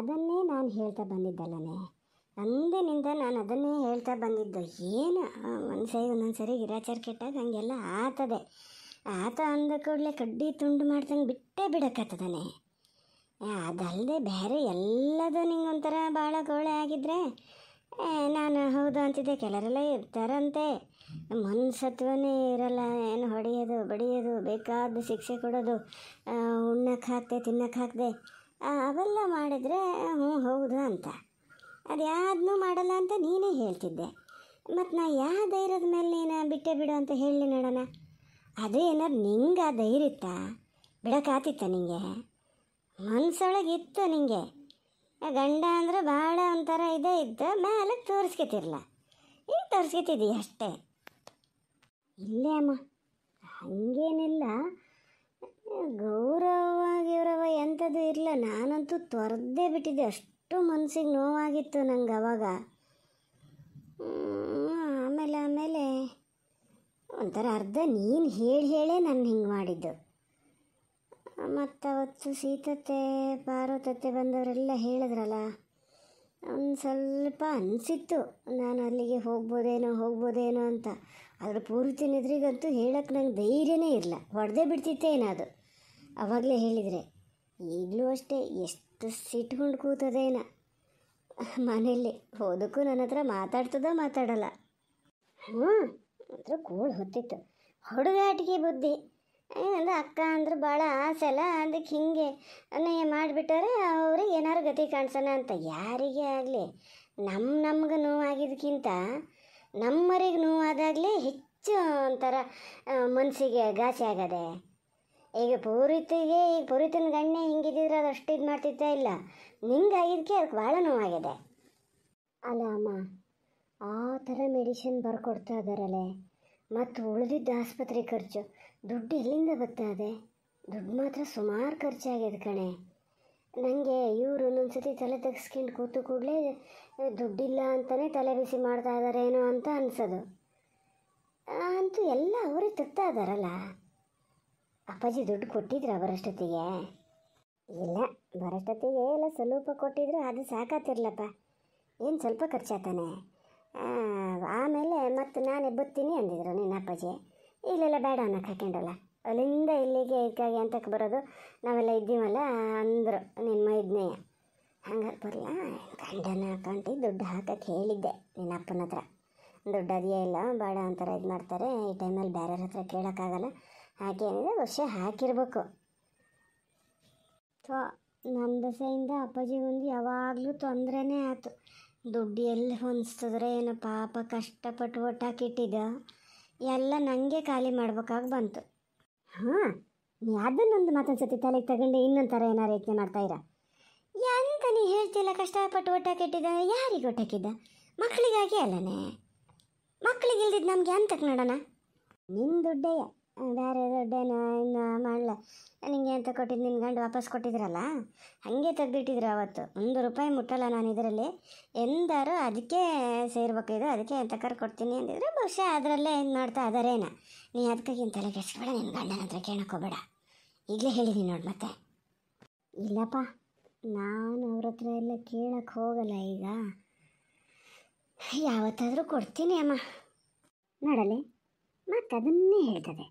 ಅದನ್ನೇ ನಾನು ಹೇಳ್ತಾ ಬಂದಿದ್ದಲ್ಲನೇ ಅಂದಿನಿಂದ ನಾನು ಅದನ್ನೇ ಹೇಳ್ತಾ ಬಂದಿದ್ದು ಏನು ಒಂದ್ಸರಿ ಒಂದೊಂದು ಸರಿ ಹಿರಾಚಾರ ಕೆಟ್ಟಾಗ ಹಂಗೆಲ್ಲ ಆತದೆ ಆತ ಅಂದ ಕೂಡಲೇ ಕಡ್ಡಿ ತುಂಡು ಮಾಡ್ತಂಗೆ ಬಿಟ್ಟೇ ಬಿಡೋಕ್ಕತ್ತದಾನೆ ಅದಲ್ಲದೆ ಬೇರೆ ಎಲ್ಲದು ನಿಂಗೆ ಒಂಥರ ಭಾಳ ಗೋಳೆ ಆಗಿದ್ರೆ ನಾನು ಹೌದು ಅಂತಿದ್ದೆ ಕೆಲವರೆಲ್ಲ ಇರ್ತಾರಂತೆ ಮನಸತ್ವನೇ ಇರಲ್ಲ ಏನು ಹೊಡೆಯೋದು ಬಡಿಯೋದು ಬೇಕಾದ ಶಿಕ್ಷೆ ಕೊಡೋದು ಉಣ್ಣಕ್ಕೆ ಹಾಕ್ದೆ ತಿನ್ನಕ್ಕೆ ಹಾಕ್ದೆ ಅವೆಲ್ಲ ಮಾಡಿದರೆ ಹ್ಞೂ ಹೌದು ಅಂತ ಅದ್ಯಾದನ್ನೂ ಮಾಡಲ್ಲ ಅಂತ ನೀನೇ ಹೇಳ್ತಿದ್ದೆ ಮತ್ತು ನಾ ಯಾವ ಧೈರ್ಯದ ಮೇಲೆ ನೀನು ಬಿಟ್ಟೆ ಬಿಡು ಅಂತ ಹೇಳಿ ನೋಡೋಣ ಅದು ಏನಾದ್ರು ನಿಂಗೆ ಆ ಧೈರ್ಯ ಇತ್ತಾ ಬಿಡೋಕ್ಕಾತಿತ್ತ ನಿಂಗೆ ಮನ್ಸೊಳಗೆ ಇತ್ತು ನಿಂಗೆ ಗಂಡ ಅಂದರೆ ಭಾಳ ಒಂಥರ ಇದೇ ಇದ್ದ ಮೇಲೆ ತೋರಿಸ್ಕೊತಿರ್ಲ ಈಗ ತೋರಿಸ್ಕೊತಿದ್ದೀವಿ ಅಷ್ಟೇ ಇಲ್ಲೇ ಅಮ್ಮ ಹಂಗೇನಿಲ್ಲ ಗೌರವ ಗೌರವ ಎಂಥದ್ದು ಇರಲ್ಲ ನಾನಂತೂ ತೊರೆದೇ ಬಿಟ್ಟಿದ್ದೆ ಅಷ್ಟು ಮನಸ್ಸಿಗೆ ನೋವಾಗಿತ್ತು ನಂಗೆ ಅವಾಗ ಆಮೇಲೆ ಆಮೇಲೆ ಒಂಥರ ಅರ್ಧ ನೀನು ಹೇಳಿ ಹೇಳೇ ನಾನು ಹಿಂಗೆ ಮಾಡಿದ್ದು ಮತ್ತು ಅವತ್ತು ಸೀತತೆ ಪಾರ್ವತತೆ ಬಂದವರೆಲ್ಲ ಹೇಳಿದ್ರಲ್ಲ ಒಂದು ಸ್ವಲ್ಪ ಅನಿಸಿತ್ತು ನಾನು ಅಲ್ಲಿಗೆ ಹೋಗ್ಬೋದೇನೋ ಹೋಗ್ಬೋದೇನೋ ಅಂತ ಅದ್ರ ಪೂರ್ತಿ ನಿದ್ರಿಗಂತೂ ಹೇಳಕ್ಕೆ ನಂಗೆ ಧೈರ್ಯನೇ ಇರಲ್ಲ ಹೊಡೆದೇ ಬಿಡ್ತಿತ್ತೇನದು ಅವಾಗಲೇ ಹೇಳಿದರೆ ಈಗಲೂ ಅಷ್ಟೇ ಎಷ್ಟು ಸಿಟ್ಕೊಂಡು ಕೂತದೇನ ಮನೆಯಲ್ಲಿ ಹೋದಕ್ಕೂ ನನ್ನ ಹತ್ರ ಮಾತಾಡ್ತದೋ ಮಾತಾಡಲ್ಲ ಹ್ಞೂ ಅಂದ್ರೆ ಕೂಡ ಹೊತ್ತಿತ್ತು ಹುಡುಗಾಟಿಗೆ ಬುದ್ಧಿ ಏನಂದ್ರೆ ಅಕ್ಕ ಅಂದ್ರೆ ಭಾಳ ಆಸೆ ಅಲ್ಲ ಅದಕ್ಕೆ ಹಿಂಗೆ ಅನ್ನಯ್ಯ ಮಾಡಿಬಿಟ್ಟಾರೆ ಅವ್ರಿಗೆ ಏನಾರು ಗತಿ ಕಾಣಿಸೋಣ ಅಂತ ಯಾರಿಗೆ ಆಗಲಿ ನಮ್ಮ ನಮ್ಗೆ ನೋವಾಗಿದ್ದಕ್ಕಿಂತ ನಮ್ಮರಿಗೆ ನೋವಾದಾಗಲೇ ಹೆಚ್ಚು ಒಂಥರ ಮನಸ್ಸಿಗೆ ಗಾಸೆ ಆಗದೆ ಈಗ ಪೂರಿತಿಗೆ ಈಗ ಪೂರಿತನ ಗಣ್ಯ ಹಿಂಗಿದ್ರೆ ಅದು ಅಷ್ಟು ಇದು ಮಾಡ್ತಿದ್ದೇ ಇಲ್ಲ ನಿಂಗೆ ಆಗಿದ್ದಕ್ಕೆ ಅದಕ್ಕೆ ಭಾಳ ನೋವಾಗಿದೆ ಅಲ್ಲ ಅಮ್ಮ ಆ ಥರ ಮೆಡಿಸಿನ್ ಬರ್ಕೊಡ್ತಾ ಇದ್ದಾರಲ್ಲ ಮತ್ತು ಉಳಿದಿದ್ದ ಆಸ್ಪತ್ರೆ ಖರ್ಚು ದುಡ್ಡು ಎಲ್ಲಿಂದ ಬರ್ತಾ ಇದೆ ದುಡ್ಡು ಮಾತ್ರ ಸುಮಾರು ಖರ್ಚಾಗಿದೆ ಕಣೆ ನನಗೆ ಇವರು ಒಂದೊಂದು ಸತಿ ತಲೆ ತೆಗೆಸ್ಕೊಂಡು ಕೂತು ಕೂಡಲೇ ದುಡ್ಡಿಲ್ಲ ಅಂತಲೇ ತಲೆ ಬಿಸಿ ಮಾಡ್ತಾ ಇದ್ದಾರೇನೋ ಅಂತ ಅನ್ಸೋದು ಅಂತೂ ಎಲ್ಲ ಅವರೇ ತಿರ್ತಾ ಇದ್ದಾರಲ್ಲ ಅಪ್ಪಾಜಿ ದುಡ್ಡು ಕೊಟ್ಟಿದ್ರ ಬರೋಷ್ಟೊತ್ತಿಗೆ ಇಲ್ಲ ಬರೋಷ್ಟೊತ್ತಿಗೆ ಎಲ್ಲ ಸ್ವಲ್ಪ ಕೊಟ್ಟಿದ್ರು ಅದು ಸಾಕಾತಿರ್ಲಪ್ಪ ಏನು ಸ್ವಲ್ಪ ಖರ್ಚಾತಾನೆ ಆಮೇಲೆ ಮತ್ತು ನಾನು ಬತ್ತೀನಿ ಅಂದಿದ್ರು ನಿನ್ನ ಅಪ್ಪಾಜಿ ಇಲ್ಲೆಲ್ಲ ಬೇಡ ಅನ್ನೋಕೆ ಹಾಕೊಂಡಲ್ಲ ಅಲ್ಲಿಂದ ಇಲ್ಲಿಗೆ ಇದಕ್ಕಾಗಿ ಅಂತಕ್ಕೆ ಬರೋದು ನಾವೆಲ್ಲ ಇದ್ದೀವಲ್ಲ ಅಂದರು ನಿನ್ನ ಮೈದ್ನೇಯ ಹಂಗಾರೆ ಬರಲ್ಲ ಗಂಡನ ಕಂಟಿ ದುಡ್ಡು ಹಾಕಕ್ಕೆ ಹೇಳಿದ್ದೆ ನಿನ್ನ ಅಪ್ಪನ ಹತ್ರ ದುಡ್ಡು ಅದೇ ಇಲ್ಲ ಬೇಡ ಅಂತಾರೆ ಇದು ಮಾಡ್ತಾರೆ ಈ ಟೈಮಲ್ಲಿ ಬೇರೆಯವ್ರ ಹತ್ರ ಕೇಳೋಕ್ಕಾಗಲ್ಲ ಹಾಗೆ ಅಂದರೆ ವರ್ಷ ಹಾಕಿರ್ಬೇಕು ಥೋ ನನ್ನ ದಸೆಯಿಂದ ಅಪ್ಪಾಜಿಗೊಂದು ಯಾವಾಗಲೂ ತೊಂದರೆನೇ ಆಯಿತು ದುಡ್ಡು ಎಲ್ಲಿ ಹೊಂದಿಸ್ತದ್ರೆ ಏನೋ ಪಾಪ ಕಷ್ಟಪಟ್ಟು ಒಟ್ಟಾಕಿಟ್ಟಿದ್ದ ಎಲ್ಲ ನನಗೆ ಖಾಲಿ ಮಾಡ್ಬೇಕಾಗಿ ಬಂತು ಹಾಂ ಅದನ್ನೊಂದು ಮತ್ತೊಂದು ಸತಿ ತಲೆಗೆ ತಗೊಂಡು ಇನ್ನೊಂದು ಥರ ಏನಾರು ಯೋಚನೆ ಮಾಡ್ತಾಯಿರ ಎಂತ ನೀ ಹೇಳ್ತಿಲ್ಲ ಕಷ್ಟಪಟ್ಟು ಒಟ್ಟಾಕಿಟ್ಟಿದ್ದ ಯಾರಿಗೆ ಒಟ್ಟಾಕಿದ್ದ ಮಕ್ಕಳಿಗಾಗಿ ಅಲ್ಲನೇ ಇಲ್ದಿದ್ದು ನಮ್ಗೆ ಎಂತಕ್ಕೆ ನೋಡೋಣ ನಿನ್ನ ದುಡ್ಡೇ ಬೇರೆ ದುಡ್ಡೇನು ಇನ್ನು ಮಾಡಲ ನನಗೆ ಅಂತ ಕೊಟ್ಟಿದ್ದು ನಿನ್ನ ಗಂಡು ವಾಪಸ್ ಕೊಟ್ಟಿದ್ರಲ್ಲ ಹಾಗೆ ತೆಗೆದ್ಬಿಟ್ಟಿದ್ರು ಅವತ್ತು ಒಂದು ರೂಪಾಯಿ ಮುಟ್ಟಲ್ಲ ನಾನು ಇದರಲ್ಲಿ ಎಂದಾರು ಅದಕ್ಕೆ ಸೇರ್ಬೇಕಿದ್ರು ಅದಕ್ಕೆ ಕರ್ ಕೊಡ್ತೀನಿ ಅಂದಿದ್ರೆ ಬಹುಶಃ ಅದರಲ್ಲೇ ಏನು ಮಾಡ್ತಾ ಅದರೇನ ನೀ ಅದಕ್ಕಾಗಿ ತಲೆ ಕೆಡಿಸ್ಬೇಡ ನಿನ್ನ ಗಂಡನ ಹತ್ರ ಕೇಳೋಕೋಬೇಡ ಈಗಲೇ ಹೇಳಿದ್ದೀನಿ ನೋಡಿ ಮತ್ತೆ ಇಲ್ಲಪ್ಪ ನಾನು ಅವ್ರ ಹತ್ರ ಎಲ್ಲ ಕೇಳಕ್ಕೆ ಹೋಗಲ್ಲ ಈಗ ಯಾವತ್ತಾದರೂ ಕೊಡ್ತೀನಿ ಅಮ್ಮ ನೋಡಲಿ ಮತ್ತೆ ಅದನ್ನೇ ಹೇಳ್ತದೆ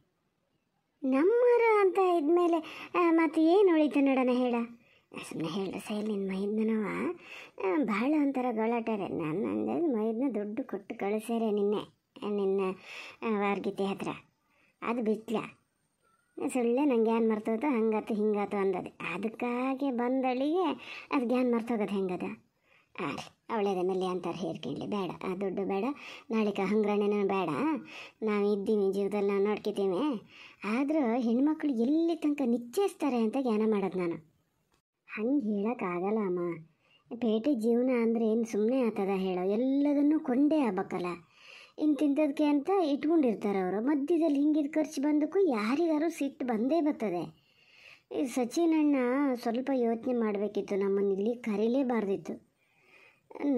ನಮ್ಮರು ಅಂತ ಇದ್ಮೇಲೆ ಮತ್ತು ಏನು ಉಳಿತು ನೋಡೋಣ ಹೇಳ ಸುಮ್ಮನೆ ಹೇಳ ಸೈಲ್ ನಿನ್ನ ಮೈದ್ನವ ಭಾಳ ಒಂಥರ ಗಲಾಟೆರೆ ನಾನು ಅಂದರೆ ಮೈದ್ನ ದುಡ್ಡು ಕೊಟ್ಟು ಕಳಿಸ್ಯಾರೆ ನಿನ್ನೆ ನಿನ್ನ ವಾರ್ಗೀತೆ ಹತ್ರ ಅದು ಬಿಟ್ಲ ಸುಳ್ಳೆ ನಂಗೆ ಏನು ಮರ್ತೋದು ಹಂಗಾತು ಹಿಂಗಾತು ಅಂದದೆ ಅದಕ್ಕಾಗಿ ಬಂದಳಿಗೆ ಅದು ಗ್ಯಾನ್ ಮರ್ತೋಗೋದು ಹೆಂಗದ ಹಾಂ ಅವಳೇ ಮೇಲೆ ಅಂತಾರೆ ಹೇಳ್ಕೊಳ್ಳಿ ಬೇಡ ಆ ದುಡ್ಡು ಬೇಡ ನಾಳಿಕ ಹಂಗ್ರಣೆನೂ ಬೇಡ ನಾವು ಇದ್ದೀವಿ ಜೀವದಲ್ಲಿ ನಾವು ನೋಡ್ಕಿದ್ದೀವಿ ಆದರೂ ಹೆಣ್ಮಕ್ಳು ಎಲ್ಲಿ ತನಕ ನಿಶ್ಚಯಿಸ್ತಾರೆ ಅಂತ ಜ್ಞಾನ ಮಾಡೋದು ನಾನು ಹಂಗೆ ಹೇಳೋಕ್ಕಾಗಲ್ಲ ಅಮ್ಮ ಪೇಟೆ ಜೀವನ ಅಂದರೆ ಏನು ಸುಮ್ಮನೆ ಆತದ ಹೇಳೋ ಎಲ್ಲದನ್ನೂ ಕೊಂಡೇ ಆಗ್ಬೇಕಲ್ಲ ತಿಂತದಕ್ಕೆ ಅಂತ ಇಟ್ಕೊಂಡಿರ್ತಾರೆ ಅವರು ಮಧ್ಯದಲ್ಲಿ ಹಿಂಗಿದ ಖರ್ಚು ಬಂದಕ್ಕೂ ಯಾರಿಗಾರು ಸಿಟ್ಟು ಬಂದೇ ಬರ್ತದೆ ಈ ಅಣ್ಣ ಸ್ವಲ್ಪ ಯೋಚನೆ ಮಾಡಬೇಕಿತ್ತು ನಮ್ಮನ್ನು ಇಲ್ಲಿ ಕರೀಲೇಬಾರ್ದಿತ್ತು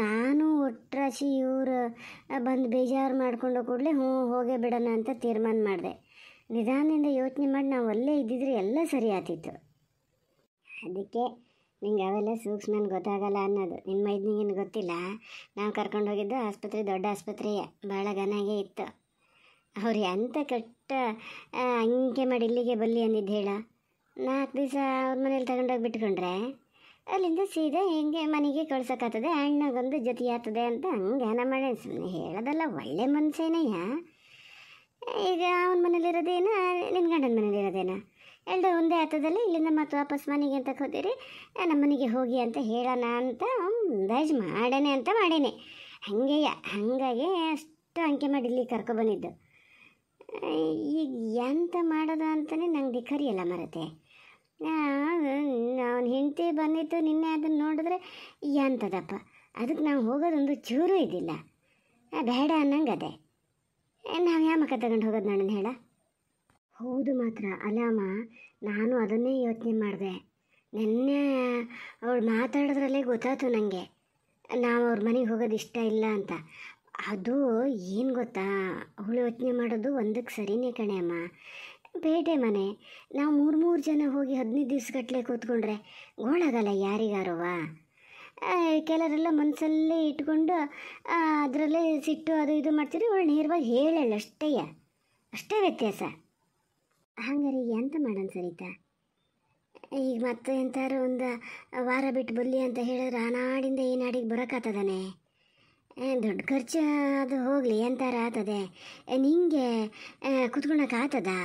ನಾನು ಒಟ್ರಾಶಿ ಇವರು ಬಂದು ಬೇಜಾರು ಮಾಡಿಕೊಂಡು ಕೂಡಲೇ ಹ್ಞೂ ಹೋಗೇ ಬಿಡೋಣ ಅಂತ ತೀರ್ಮಾನ ಮಾಡಿದೆ ನಿಧಾನದಿಂದ ಯೋಚನೆ ಮಾಡಿ ನಾವು ಅಲ್ಲೇ ಇದ್ದಿದ್ರೆ ಎಲ್ಲ ಸರಿ ಆತಿತ್ತು ಅದಕ್ಕೆ ನಿಂಗೆ ಅವೆಲ್ಲ ಸೂಕ್ಷ್ಮ ಗೊತ್ತಾಗಲ್ಲ ಅನ್ನೋದು ನಿನ್ನ ಮೈದ್ನಿಗೇನು ಗೊತ್ತಿಲ್ಲ ನಾವು ಕರ್ಕೊಂಡು ಹೋಗಿದ್ದು ಆಸ್ಪತ್ರೆ ದೊಡ್ಡ ಆಸ್ಪತ್ರೆಯೇ ಭಾಳ ಘನಾಗೆ ಇತ್ತು ಅವ್ರು ಎಂಥ ಕೆಟ್ಟ ಅಂಕೆ ಮಾಡಿ ಇಲ್ಲಿಗೆ ಬಲ್ಲಿ ಅಂದಿದ್ದು ಹೇಳ ನಾಲ್ಕು ದಿವಸ ಅವ್ರ ಮನೇಲಿ ತಗೊಂಡೋಗಿ ಬಿಟ್ಕೊಂಡ್ರೆ ಅಲ್ಲಿಂದ ಸೀದಾ ಹಿಂಗೆ ಮನೆಗೆ ಕಳ್ಸೋಕ್ಕಾಗ್ತದೆ ಅಣ್ಣಗೊಂದು ಜೊತೆ ಆಗ್ತದೆ ಅಂತ ಹಂಗೆ ನಮ್ಮಣ್ಣ ಸುಮ್ಮನೆ ಹೇಳೋದಲ್ಲ ಒಳ್ಳೆ ಮನ್ಸೇನೆಯ ಈಗ ಅವನ ಮನೇಲಿರೋದೇನ ನಿನ್ನ ಗಂಡನ ಮನೇಲಿರೋದೇನ ಎಲ್ಲ ಒಂದೇ ಆತದಲ್ಲಿ ಇಲ್ಲಿಂದ ಮತ್ತೆ ವಾಪಸ್ ಮನೆಗೆ ಅಂತ ಕೋತೀರಿ ನಮ್ಮ ಮನೆಗೆ ಹೋಗಿ ಅಂತ ಹೇಳೋಣ ಅಂತ ಅಂದಾಜು ಮಾಡೇನೆ ಅಂತ ಮಾಡೇನೆ ಹಂಗೆಯ್ಯ ಹಂಗಾಗಿ ಅಷ್ಟು ಅಂಕೆ ಮಾಡಿ ಇಲ್ಲಿ ಕರ್ಕೊಬಂದಿದ್ದು ಈಗ ಎಂತ ಮಾಡೋದು ಅಂತಲೇ ನಂಗೆ ದಿಕ್ಕರಿಯಲ್ಲ ಮರತೆ ಅವನ ಹೆಂಡತಿ ಬಂದಿತ್ತು ನಿನ್ನೆ ಅದನ್ನು ನೋಡಿದ್ರೆ ಎಂಥದಪ್ಪ ಅದಕ್ಕೆ ನಾವು ಹೋಗೋದೊಂದು ಚೂರು ಇದ್ದಿಲ್ಲ ಬೇಡ ಅನ್ನಂಗೆ ಅದೇ ನಾವು ಯಾವ ಮಕ್ಕ ತಗೊಂಡು ಹೋಗೋದು ನಾನು ಹೇಳ ಹೌದು ಮಾತ್ರ ಅಲ್ಲಮ್ಮ ನಾನು ಅದನ್ನೇ ಯೋಚನೆ ಮಾಡಿದೆ ನಿನ್ನೆ ಅವಳು ಮಾತಾಡೋದ್ರಲ್ಲೇ ಗೊತ್ತಾಯ್ತು ನನಗೆ ನಾವು ಅವ್ರ ಮನೆಗೆ ಹೋಗೋದು ಇಷ್ಟ ಇಲ್ಲ ಅಂತ ಅದು ಏನು ಗೊತ್ತಾ ಅವಳು ಯೋಚನೆ ಮಾಡೋದು ಒಂದಕ್ಕೆ ಸರಿನೇ ಕಣೆ ಅಮ್ಮ ಬೇಟೆ ಮನೆ ನಾವು ಮೂರು ಮೂರು ಜನ ಹೋಗಿ ಹದಿನೈದು ದಿವ್ಸಗಟ್ಟಲೆ ಕೂತ್ಕೊಂಡ್ರೆ ಗೋಳಾಗಲ್ಲ ಯಾರಿಗಾರವಾ ಕೆಲವರೆಲ್ಲ ಮನಸ್ಸಲ್ಲೇ ಇಟ್ಕೊಂಡು ಅದರಲ್ಲೇ ಸಿಟ್ಟು ಅದು ಇದು ಮಾಡ್ತೀರಿ ಅವಳು ನೇರವಾಗಿ ಹೇಳಲ್ಲ ಅಷ್ಟೇ ಅಷ್ಟೇ ವ್ಯತ್ಯಾಸ ಹಂಗಾರೆ ಈಗ ಎಂತ ಮಾಡೋಣ ಸರಿತಾ ಈಗ ಮತ್ತೆ ಎಂತಾರು ಒಂದು ವಾರ ಬಿಟ್ಟು ಬರಲಿ ಅಂತ ಹೇಳಿದ್ರೆ ಆ ನಾಡಿಂದ ಈ ನಾಡಿಗೆ ಬರೋಕ್ಕಾಗ್ತದಾನೆ ದೊಡ್ಡ ಖರ್ಚು ಅದು ಹೋಗಲಿ ಎಂತಾರು ಆತದೆ ನಿಂಗೆ ಕುತ್ಕೊಳಕ್ಕೆ ಆಗ್ತದಾ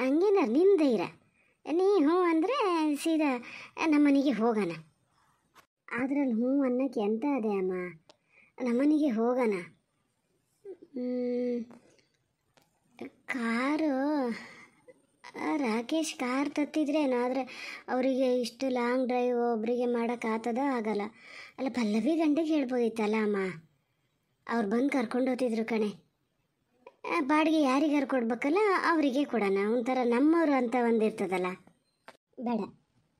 ಹಂಗೇನ ನಿನ್ನ ನೀ ಹ್ಞೂ ಅಂದರೆ ಸೀದಾ ನಮ್ಮನೆಗೆ ಹೋಗೋಣ ಅದ್ರಲ್ಲಿ ಹ್ಞೂ ಅನ್ನೋಕ್ಕೆ ಎಂತ ಅದೇ ಅಮ್ಮ ನಮ್ಮನೆಗೆ ಹೋಗೋಣ ಕಾರು ರಾಕೇಶ್ ಕಾರ್ ತತ್ತಿದ್ರೇನು ಆದರೆ ಅವರಿಗೆ ಇಷ್ಟು ಲಾಂಗ್ ಡ್ರೈವ್ ಒಬ್ಬರಿಗೆ ಮಾಡೋಕ್ಕಾಗ್ತದ ಆಗಲ್ಲ ಅಲ್ಲ ಪಲ್ಲವಿ ಗಂಟೆಗೆ ಹೇಳ್ಬೋದಿತ್ತಲ್ಲ ಅಮ್ಮ ಅವ್ರು ಬಂದು ಕರ್ಕೊಂಡು ಹೋತಿದ್ರು ಕಣೆ ಬಾಡಿಗೆ ಯಾರಿಗಾರು ಕೊಡ್ಬೇಕಲ್ಲ ಅವರಿಗೆ ಕೊಡೋಣ ಒಂಥರ ನಮ್ಮವರು ಅಂತ ಒಂದು ಇರ್ತದಲ್ಲ ಬೇಡ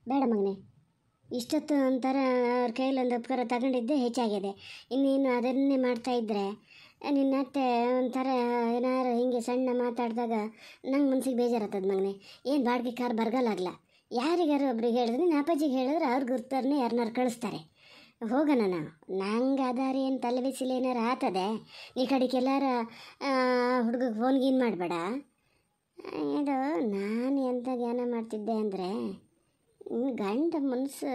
ಬೇಡ ಮಗನೇ ಇಷ್ಟೊತ್ತು ಒಂಥರ ಅವ್ರ ಕೈಲೊಂದು ಉಪಕಾರ ತಗೊಂಡಿದ್ದೆ ಹೆಚ್ಚಾಗಿದೆ ಇನ್ನೇನು ಅದನ್ನೇ ಮಾಡ್ತಾ ಇದ್ದರೆ ನಿನ್ನ ಅತ್ತೆ ಒಂಥರ ಏನಾರು ಹಿಂಗೆ ಸಣ್ಣ ಮಾತಾಡಿದಾಗ ನಂಗೆ ಮನ್ಸಿಗೆ ಬೇಜಾರಾಗ್ತದೆ ಮಗನೇ ಏನು ಬಾಡಿಗೆ ಕಾರ್ ಬರಗಾಲಾಗಲ್ಲ ಯಾರಿಗಾರು ಒಬ್ರಿಗೆ ಹೇಳಿದ್ರೆ ನಾಪಾಜಿಗೆ ಹೇಳಿದ್ರೆ ಅವ್ರಿಗೆ ಗುರ್ತರ್ನೇ ಯಾರನ್ನಾರು ಕಳಿಸ್ತಾರೆ ಹೋಗೋಣ ನಂಗೆ ಅದಾರಿ ಏನು ತಲೆ ಬಿಸಿಲು ಏನಾರು ಆತದೆ ಈ ಕಡೆಗೆ ಎಲ್ಲಾರ ಹುಡುಗಗೆ ಫೋನ್ ಗೀನ್ ಮಾಡಬೇಡ ಇದು ನಾನು ಎಂಥ ಧ್ಯಾನ ಮಾಡ್ತಿದ್ದೆ ಅಂದರೆ ಗಂಡ ಮನಸ್ಸು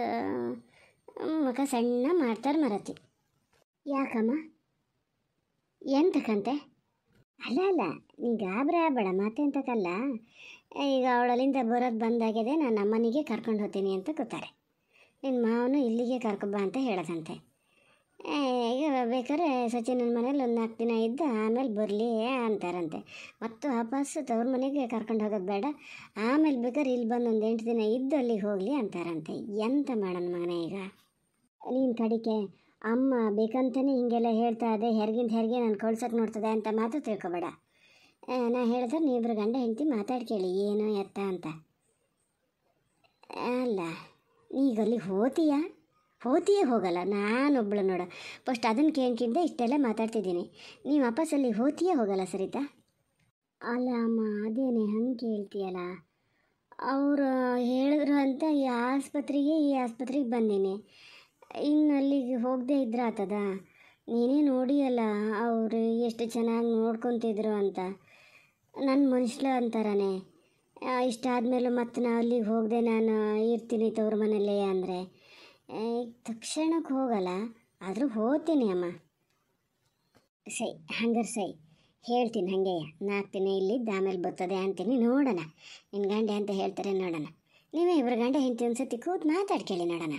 ಮುಖ ಸಣ್ಣ ಮಾಡ್ತಾರೆ ಮರತಿ ಯಾಕಮ್ಮ ಕಂತೆ ಅಲ್ಲ ಅಲ್ಲ ನೀ ಗಾಬ್ರೆ ಆಗಬೇಡ ಮತ್ತೆಂತಕ್ಕಲ್ಲ ಈಗ ಅವಳಲ್ಲಿಂದ ಬರೋದು ಬಂದಾಗಿದೆ ನಾನು ನಮ್ಮನಿಗೆ ಕರ್ಕೊಂಡು ಹೋಗ್ತೀನಿ ಅಂತ ಕೂತಾರೆ ನಿನ್ನ ಮಾವನು ಇಲ್ಲಿಗೆ ಕರ್ಕೊಬ್ಬ ಅಂತ ಹೇಳದಂತೆ ಈಗ ಬೇಕಾದ್ರೆ ಸಚಿನನ ಮನೇಲಿ ಒಂದು ನಾಲ್ಕು ದಿನ ಇದ್ದು ಆಮೇಲೆ ಬರಲಿ ಅಂತಾರಂತೆ ಮತ್ತು ವಾಪಸ್ಸು ತವ್ರ ಮನೆಗೆ ಕರ್ಕೊಂಡು ಹೋಗೋದು ಬೇಡ ಆಮೇಲೆ ಬೇಕಾದ್ರೆ ಇಲ್ಲಿ ಬಂದು ಒಂದು ಎಂಟು ದಿನ ಇದ್ದು ಅಲ್ಲಿಗೆ ಹೋಗಲಿ ಅಂತಾರಂತೆ ಎಂತ ಮಾಡೋಣ ಮಗನ ಈಗ ನೀನು ಕಡಿಕೆ ಅಮ್ಮ ಬೇಕಂತಲೇ ಹೀಗೆಲ್ಲ ಹೇಳ್ತಾ ಇದೆ ಹೆರಿಗಿಂದ ಹೆರಿಗೆ ನಾನು ಕಳ್ಸೋಕೆ ನೋಡ್ತದೆ ಅಂತ ಮಾತು ತಿಳ್ಕೊಬೇಡ ನಾ ಹೇಳಿದ್ರೆ ನೀವಿಬ್ರು ಗಂಡ ಹೆಂಡತಿ ಮಾತಾಡ್ಕೇಳಿ ಏನು ಎತ್ತ ಅಂತ ಅಲ್ಲ ಈಗ ಹೋತಿಯಾ ಹೋತೀಯಾ ಹೋತಿಯೇ ಹೋಗಲ್ಲ ನಾನೊಬ್ಬಳು ನೋಡ ಫಸ್ಟ್ ಅದನ್ನು ಕೇಳ್ಕಿಂದ ಇಷ್ಟೆಲ್ಲ ಮಾತಾಡ್ತಿದ್ದೀನಿ ನೀವು ವಾಪಸ್ ಅಲ್ಲಿ ಹೋತಿಯೇ ಹೋಗಲ್ಲ ಸರಿತಾ ಅಲ್ಲ ಅಮ್ಮ ಅದೇನೆ ಹಂಗೆ ಕೇಳ್ತೀಯಲ್ಲ ಅವರು ಹೇಳಿದ್ರು ಅಂತ ಈ ಆಸ್ಪತ್ರೆಗೆ ಈ ಆಸ್ಪತ್ರೆಗೆ ಬಂದೇನೆ ಇನ್ನು ಅಲ್ಲಿಗೆ ಹೋಗದೆ ಇದ್ರೆ ಆತದ ನೀನೇ ನೋಡಿಯಲ್ಲ ಅವರು ಎಷ್ಟು ಚೆನ್ನಾಗಿ ನೋಡ್ಕೊತಿದ್ರು ಅಂತ ನನ್ನ ಮನುಷ್ಯ ಅಂತಾರನೇ ಆದಮೇಲೆ ಮತ್ತೆ ನಾ ಅಲ್ಲಿಗೆ ಹೋಗದೆ ನಾನು ಇರ್ತೀನಿ ತವ್ರ ಮನೇಲಿ ಅಂದರೆ ತಕ್ಷಣಕ್ಕೆ ಹೋಗಲ್ಲ ಆದರೂ ಹೋಗ್ತೀನಿ ಅಮ್ಮ ಸೈ ಹಂಗಾರೆ ಸೈ ಹೇಳ್ತೀನಿ ಹಾಗೆ ನಾಲ್ಕು ದಿನ ಇಲ್ಲಿದ್ದು ಆಮೇಲೆ ಬರ್ತದೆ ಅಂತೀನಿ ನೋಡೋಣ ನಿನ್ನ ಗಂಡೆ ಅಂತ ಹೇಳ್ತಾರೆ ನೋಡೋಣ ನೀವೇ ಇಬ್ಬರು ಗಂಡೆ ಹೆಂಡತಿ ಒಂದು ಸತಿ ಕೂತು ಮಾತಾಡ್ಕೇಳಿ ನೋಡೋಣ